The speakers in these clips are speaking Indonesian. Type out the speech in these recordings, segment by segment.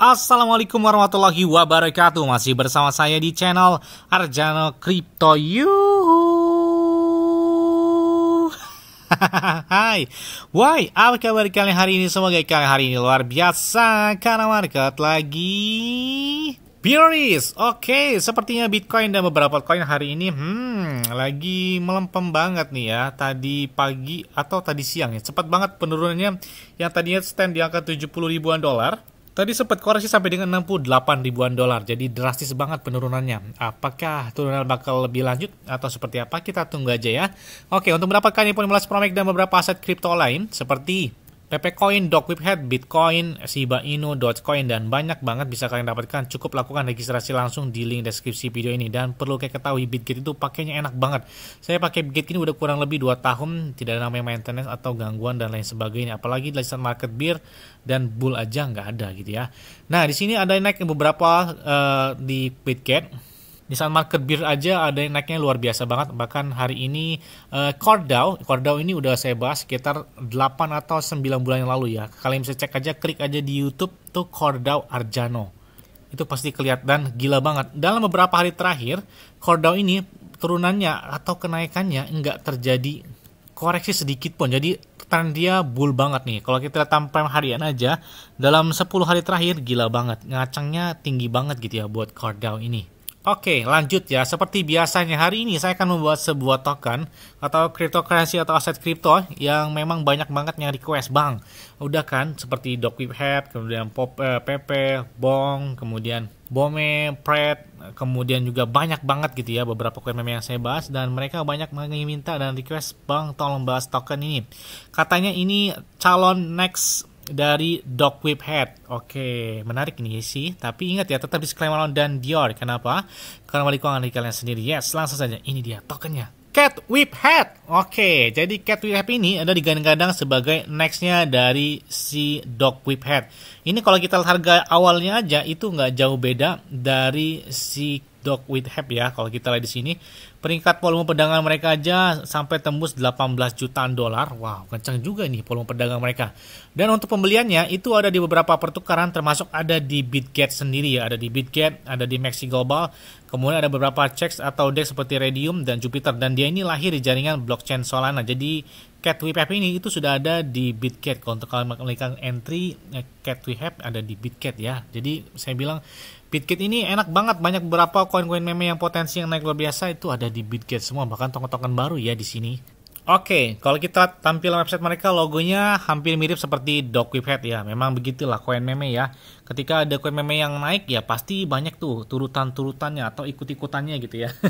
Assalamualaikum warahmatullahi wabarakatuh Masih bersama saya di channel Arjano Crypto You. Hai Why, apa kabar kalian hari ini? Semoga kalian hari ini luar biasa Karena market lagi Bearish, oke, okay, sepertinya Bitcoin dan beberapa koin hari ini hmm, lagi melempem banget nih ya. Tadi pagi atau tadi siang ya, cepat banget penurunannya yang tadinya stand di angka 70 ribuan dolar, Tadi sempat koreksi sampai dengan 68 ribuan dolar, jadi drastis banget penurunannya. Apakah turunan bakal lebih lanjut atau seperti apa? Kita tunggu aja ya. Oke, untuk mendapatkan informasi promek Pro dan beberapa aset kripto lain seperti PP Coin, Dog Head, Bitcoin, Shiba Inu, Dogecoin, dan banyak banget bisa kalian dapatkan. Cukup lakukan registrasi langsung di link deskripsi video ini. Dan perlu kayak ketahui, Bitget itu pakainya enak banget. Saya pakai Bitget ini udah kurang lebih 2 tahun, tidak ada namanya maintenance atau gangguan dan lain sebagainya. Apalagi di market beer dan bull aja nggak ada gitu ya. Nah, di sini ada naik beberapa uh, di Bitget di Nissan Market Bir aja ada yang naiknya luar biasa banget. Bahkan hari ini uh, eh, Cordau, Cordau ini udah saya bahas sekitar 8 atau 9 bulan yang lalu ya. Kalian bisa cek aja, klik aja di YouTube tuh Cordau Arjano. Itu pasti kelihatan gila banget. Dalam beberapa hari terakhir, Cordau ini turunannya atau kenaikannya nggak terjadi koreksi sedikit pun. Jadi tren dia bull banget nih. Kalau kita lihat time harian aja, dalam 10 hari terakhir gila banget. Ngacangnya tinggi banget gitu ya buat Cordau ini. Oke, lanjut ya. Seperti biasanya hari ini saya akan membuat sebuah token atau cryptocurrency atau aset kripto yang memang banyak banget yang request bang. Udah kan, seperti Head, kemudian Pop, eh, Pepe, Bong, kemudian Bome, Pred, kemudian juga banyak banget gitu ya beberapa koin yang saya bahas dan mereka banyak meminta dan request bang tolong bahas token ini. Katanya ini calon next dari Dog Whip Head. Oke, menarik nih sih. Tapi ingat ya, tetap disclaimer on dan Dior. Kenapa? Karena wali keuangan dari kalian sendiri. Yes, langsung saja. Ini dia tokennya. Cat Whip Head. Oke, jadi Cat Whip Hat ini ada digadang-gadang sebagai nextnya dari si Dog Whip Head. Ini kalau kita lihat harga awalnya aja itu nggak jauh beda dari si Dog with Hap ya kalau kita lihat di sini peringkat volume perdagangan mereka aja sampai tembus 18 jutaan dolar wow kencang juga nih volume perdagangan mereka dan untuk pembeliannya itu ada di beberapa pertukaran termasuk ada di Bitget sendiri ya ada di Bitget ada di Maxi Global kemudian ada beberapa checks atau dex seperti Radium dan Jupiter dan dia ini lahir di jaringan blockchain Solana jadi Cat We Have ini itu sudah ada di Bitget. Untuk kalian melakukan entry Cat We Have ada di bitcat ya. Jadi saya bilang bitcat ini enak banget. Banyak beberapa koin-koin meme yang potensi yang naik luar biasa itu ada di bitcat semua. Bahkan token-token baru ya di sini. Oke, okay, kalau kita tampil website mereka logonya hampir mirip seperti Head ya. Memang begitulah koin meme ya. Ketika ada koin meme yang naik ya pasti banyak tuh turutan-turutannya atau ikut-ikutannya gitu ya.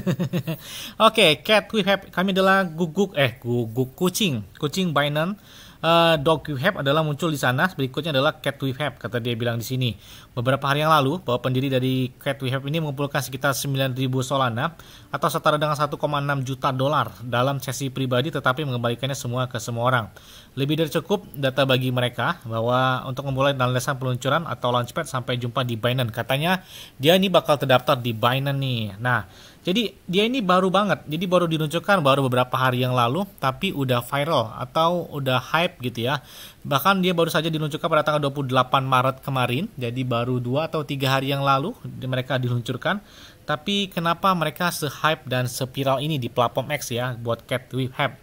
Oke, okay, Cat Head, kami adalah guguk eh guguk kucing, kucing Binance uh, eh, dog with have adalah muncul di sana. Berikutnya adalah cat with have kata dia bilang di sini. Beberapa hari yang lalu bahwa pendiri dari cat with have ini mengumpulkan sekitar 9.000 solana atau setara dengan 1,6 juta dolar dalam sesi pribadi tetapi mengembalikannya semua ke semua orang. Lebih dari cukup data bagi mereka bahwa untuk memulai landasan peluncuran atau launchpad sampai jumpa di Binance. Katanya dia ini bakal terdaftar di Binance nih. Nah, jadi dia ini baru banget, jadi baru diluncurkan baru beberapa hari yang lalu, tapi udah viral atau udah hype gitu ya. Bahkan dia baru saja diluncurkan pada tanggal 28 Maret kemarin, jadi baru 2 atau 3 hari yang lalu mereka diluncurkan. Tapi kenapa mereka se-hype dan se-viral ini di platform X ya buat Cat Web Hype?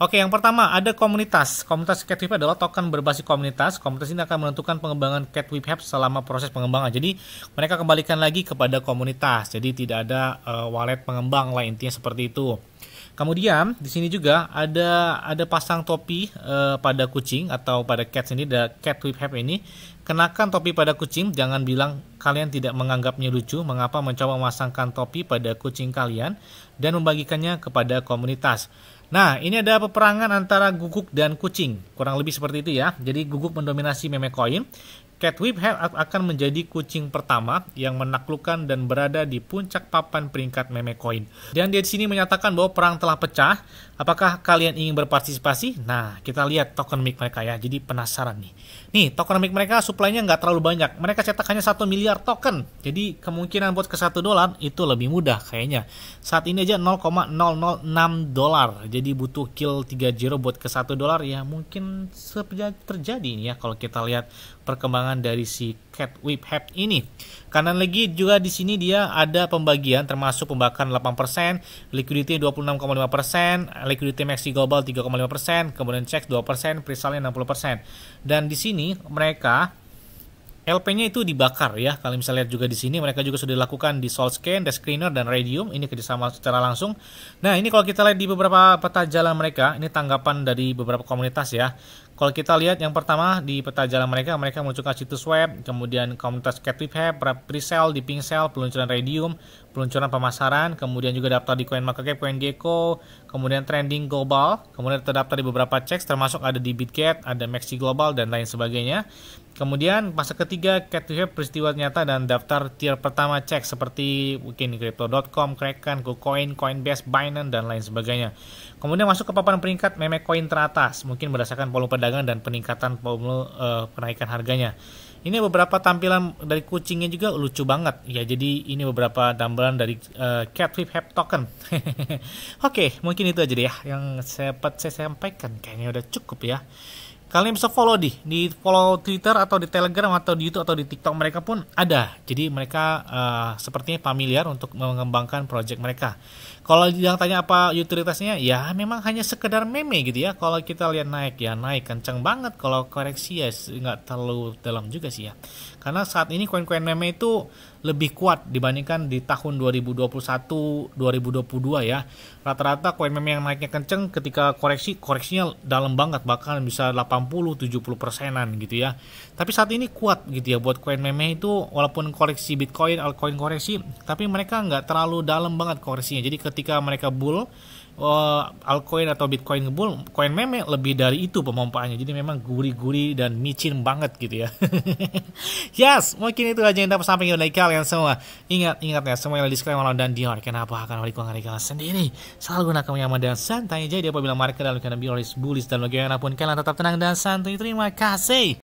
Oke, yang pertama ada komunitas. Komunitas CatWhip adalah token berbasis komunitas. Komunitas ini akan menentukan pengembangan CatWhip Hub selama proses pengembangan. Jadi mereka kembalikan lagi kepada komunitas. Jadi tidak ada uh, wallet pengembang lah intinya seperti itu. Kemudian di sini juga ada ada pasang topi uh, pada kucing atau pada cat ini, the cat with hat ini. Kenakan topi pada kucing, jangan bilang kalian tidak menganggapnya lucu. Mengapa mencoba memasangkan topi pada kucing kalian dan membagikannya kepada komunitas? Nah, ini ada peperangan antara guguk dan kucing, kurang lebih seperti itu ya. Jadi guguk mendominasi meme koin Catwhip akan menjadi kucing pertama yang menaklukkan dan berada di puncak papan peringkat meme coin. Dan dia di sini menyatakan bahwa perang telah pecah. Apakah kalian ingin berpartisipasi? Nah, kita lihat token mic mereka ya. Jadi penasaran nih. Nih, tokenomic mereka suplainya nggak terlalu banyak. Mereka cetak hanya 1 miliar token. Jadi kemungkinan buat ke 1 dolar itu lebih mudah kayaknya. Saat ini aja 0,006 dolar. Jadi butuh kill 3 30 buat ke 1 dolar ya mungkin terjadi nih ya kalau kita lihat perkembangan dari si Cat Whip Hat ini. Kanan lagi juga di sini dia ada pembagian termasuk pembakaran 8%, liquidity 26,5%, liquidity maxi global 3,5%, kemudian checks 2%, pre 60%. Dan di sini sini mereka LP-nya itu dibakar ya. Kalian bisa lihat juga di sini mereka juga sudah dilakukan di salt scan, the screener dan Radium. Ini kerjasama secara langsung. Nah ini kalau kita lihat di beberapa peta jalan mereka, ini tanggapan dari beberapa komunitas ya. Kalau kita lihat yang pertama di peta jalan mereka, mereka munculkan situs web, kemudian komunitas Cat Web, di Dipping sale, peluncuran Radium, peluncuran pemasaran, kemudian juga daftar di CoinMarketCap, CoinGecko, kemudian trending global, kemudian terdaftar di beberapa checks termasuk ada di Bitget, ada Maxi Global dan lain sebagainya. Kemudian fase ketiga cat to have peristiwa nyata dan daftar tier pertama cek seperti mungkin crypto.com, Kraken, KuCoin, Coinbase, Binance dan lain sebagainya. Kemudian masuk ke papan peringkat meme coin teratas mungkin berdasarkan volume perdagangan dan peningkatan volume uh, eh, penaikan harganya. Ini beberapa tampilan dari kucingnya juga lucu banget. Ya jadi ini beberapa gambaran dari uh, eh, Catwhip Hep Token. Oke, okay, mungkin itu aja deh ya yang sempat saya sampaikan. Kayaknya udah cukup ya. Kalian bisa follow di di follow Twitter atau di Telegram atau di YouTube atau di TikTok mereka pun ada. Jadi mereka uh, sepertinya familiar untuk mengembangkan project mereka. Kalau yang tanya apa utilitasnya, ya memang hanya sekedar meme gitu ya. Kalau kita lihat naik ya naik kencang banget. Kalau koreksi ya nggak terlalu dalam juga sih ya. Karena saat ini koin-koin meme itu lebih kuat dibandingkan di tahun 2021 2022 ya rata-rata koin meme yang naiknya kenceng ketika koreksi koreksinya dalam banget bahkan bisa 80 70 persenan gitu ya tapi saat ini kuat gitu ya buat koin meme itu walaupun koreksi bitcoin altcoin koreksi tapi mereka nggak terlalu dalam banget koreksinya jadi ketika mereka bull uh, altcoin atau bitcoin ngebul, koin meme lebih dari itu pemompaannya. Jadi memang guri-guri dan micin banget gitu ya. yes, mungkin itu aja yang dapat sampingin dari kalian semua. Ingat, ingat ya, semuanya disclaimer dan Dior. Kenapa akan ke dari kalian sendiri? Selalu gunakan yang dan santai. Jadi apabila market dan kalian bullish, bullish dan bagaimanapun kalian tetap tenang dan santai. Terima kasih.